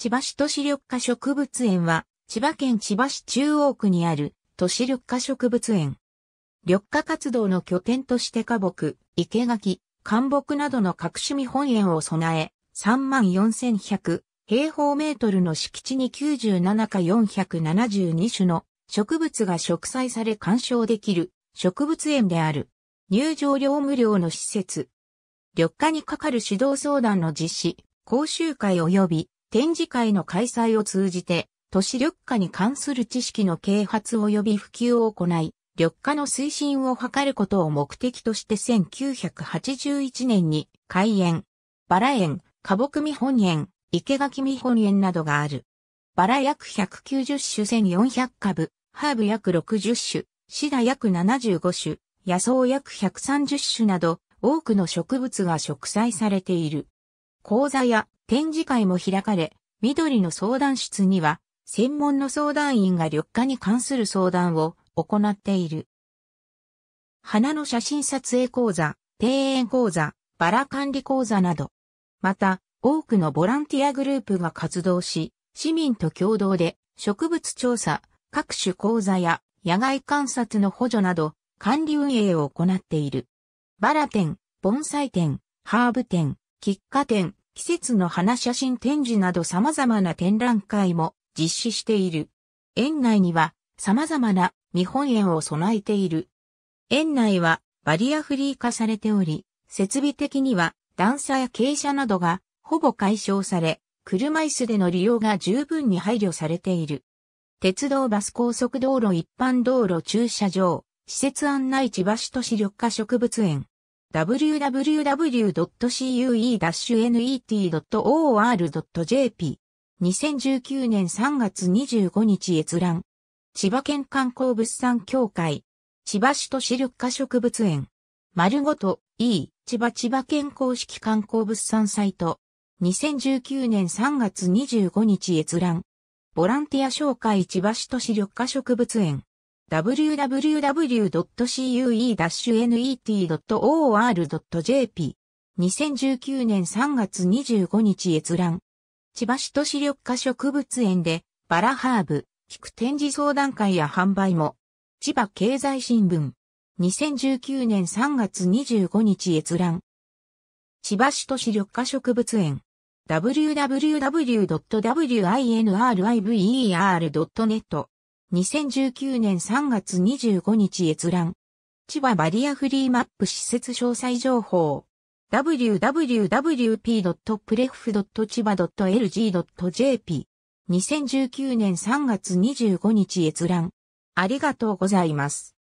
千葉市都市緑化植物園は、千葉県千葉市中央区にある都市緑化植物園。緑化活動の拠点として花木、生垣、干木などの各種見本園を備え、34,100平方メートルの敷地に97か472種の植物が植栽され鑑賞できる植物園である。入場料無料の施設。緑化にかかる指導相談の実施、講習会及び展示会の開催を通じて、都市緑化に関する知識の啓発及び普及を行い、緑化の推進を図ることを目的として1981年に開園、バラ園、花木見本園、池垣見本園などがある。バラ約190種1400株、ハーブ約60種、シダ約75種、野草約130種など、多くの植物が植栽されている。講座や展示会も開かれ、緑の相談室には、専門の相談員が緑化に関する相談を行っている。花の写真撮影講座、庭園講座、バラ管理講座など、また、多くのボランティアグループが活動し、市民と共同で植物調査、各種講座や野外観察の補助など管理運営を行っている。バラ展、盆栽展、ハーブ展、喫茶店、季節の花写真展示など様々な展覧会も実施している。園内には様々な見本園を備えている。園内はバリアフリー化されており、設備的には段差や傾斜などがほぼ解消され、車椅子での利用が十分に配慮されている。鉄道バス高速道路一般道路駐車場、施設案内地葉市都市緑化植物園。www.cue-net.or.jp。2019年3月25日閲覧。千葉県観光物産協会。千葉市都市緑化植物園。丸ごと E 千葉千葉県公式観光物産サイト。2019年3月25日閲覧。ボランティア紹介千葉市都市緑化植物園。www.cue-net.or.jp。2019年3月25日閲覧。千葉市都市緑化植物園で、バラハーブ、菊展示相談会や販売も。千葉経済新聞。2019年3月25日閲覧。千葉市都市緑化植物園。www.winriver.net 2019年3月25日閲覧。千葉バリアフリーマップ施設詳細情報。w w w p r e f c h i b a l g j p 2019年3月25日閲覧。ありがとうございます。